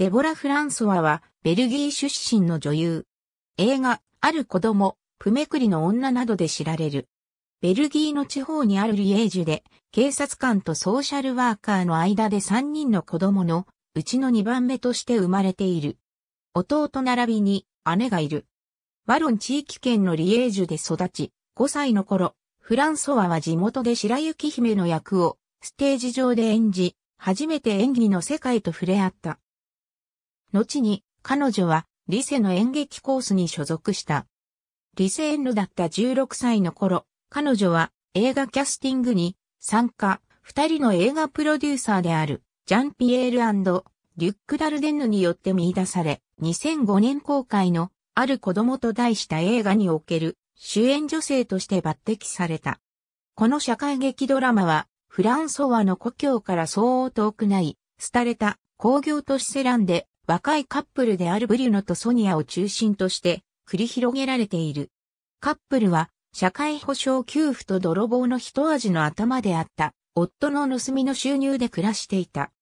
デボラ・フランソワは、ベルギー出身の女優。映画、ある子供、プメクリの女などで知られる。ベルギーの地方にあるリエージュで、警察官とソーシャルワーカーの間で3人の子供の、うちの2番目として生まれている。弟並びに、姉がいる。ワロン地域圏のリエージュで育ち、5歳の頃、フランソワは地元で白雪姫の役をステージ上で演じ、初めて演技の世界と触れ合った。後に彼女はリセの演劇コースに所属した。リセ N だった16歳の頃、彼女は映画キャスティングに参加、二人の映画プロデューサーであるジャンピエールリュック・ダルデンヌによって見出され、2005年公開のある子供と題した映画における主演女性として抜擢された。この社会劇ドラマは、フランソワの故郷からそう遠くない、廃れた工業都市セランで若いカップルであるブリュノとソニアを中心として繰り広げられている。カップルは社会保障給付と泥棒の一味の頭であった夫の盗みの収入で暮らしていた。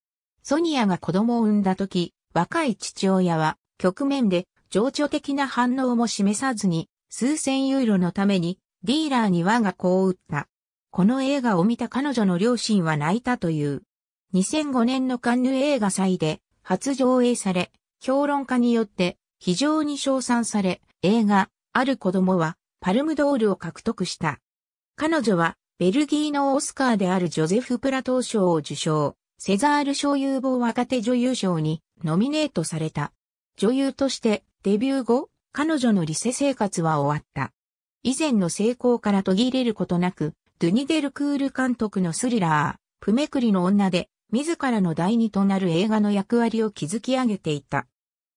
ソニアが子供を産んだ時、若い父親は局面で情緒的な反応も示さずに数千ユーロのためにディーラーに我が子を打った。この映画を見た彼女の両親は泣いたという。2005年のカンヌ映画祭で初上映され、評論家によって非常に称賛され、映画、ある子供はパルムドールを獲得した。彼女はベルギーのオスカーであるジョゼフ・プラトー賞を受賞、セザール賞有望若手女優賞にノミネートされた。女優としてデビュー後、彼女のリセ生活は終わった。以前の成功から途切れることなく、ドゥニデル・クール監督のスリラー、プメクリの女で自らの第二となる映画の役割を築き上げていた。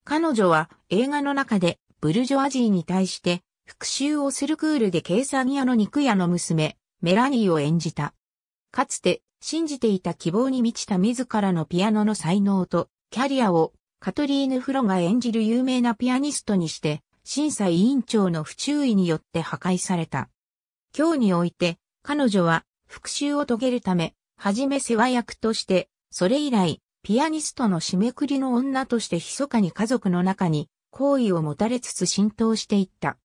彼女は映画の中でブルジョアジーに対して復讐をするクールで計算屋の肉屋の娘、メラニーを演じた。かつて信じていた希望に満ちた自らのピアノの才能とキャリアをカトリーヌ・フロが演じる有名なピアニストにして審査委員長の不注意によって破壊された。今日において彼女は復讐を遂げるためはじめ世話役として、それ以来、ピアニストの締めくりの女として密かに家族の中に好意を持たれつつ浸透していった。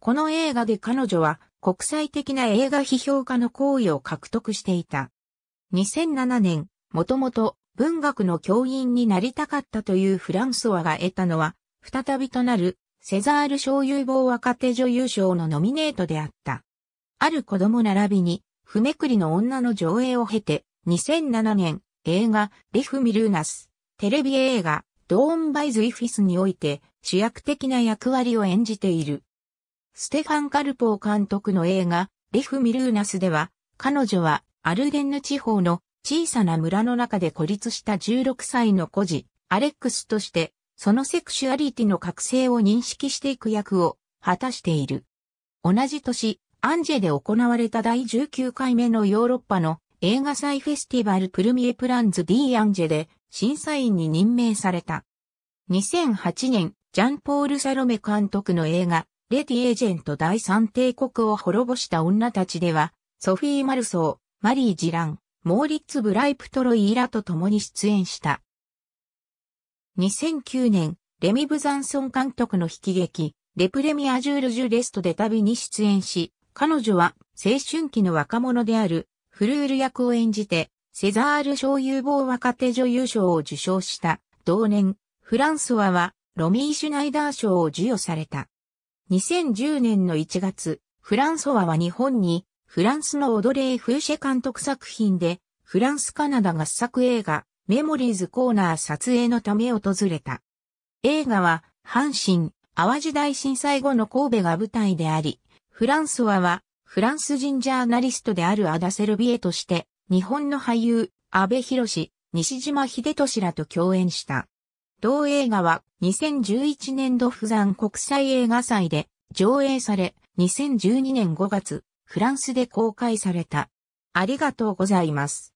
この映画で彼女は国際的な映画批評家の好意を獲得していた。2007年、もともと文学の教員になりたかったというフランソワが得たのは、再びとなるセザール小有望若手女優賞のノミネートであった。ある子供並びにふめくりの女の上映を経て、2007年、映画、レフ・ミルーナス、テレビ映画、ドーン・バイズ・イフィスにおいて、主役的な役割を演じている。ステファン・カルポー監督の映画、レフ・ミルーナスでは、彼女は、アルデンヌ地方の小さな村の中で孤立した16歳の孤児、アレックスとして、そのセクシュアリティの覚醒を認識していく役を果たしている。同じ年、アンジェで行われた第19回目のヨーロッパの映画祭フェスティバルプルミエプランズ D アンジェで審査員に任命された。2008年、ジャンポール・サロメ監督の映画、レディ・エージェント第三帝国を滅ぼした女たちでは、ソフィー・マルソー、マリー・ジラン、モーリッツ・ブライプトロイーラと共に出演した。2009年、レミ・ブザンソン監督の引き劇、レプレミア・ジュール・ジュ・レストで旅に出演し、彼女は青春期の若者であるフルール役を演じてセザール賞有望若手女優賞を受賞した同年フランソワはロミー・シュナイダー賞を授与された。2010年の1月、フランソワは日本にフランスのオドレー・フーシェ監督作品でフランス・カナダ合作映画メモリーズコーナー撮影のため訪れた。映画は阪神・淡路大震災後の神戸が舞台であり、フランソワは、フランス人ジャーナリストであるアダ・セルビエとして、日本の俳優、安部博西島秀俊らと共演した。同映画は、2011年度釜山国際映画祭で上映され、2012年5月、フランスで公開された。ありがとうございます。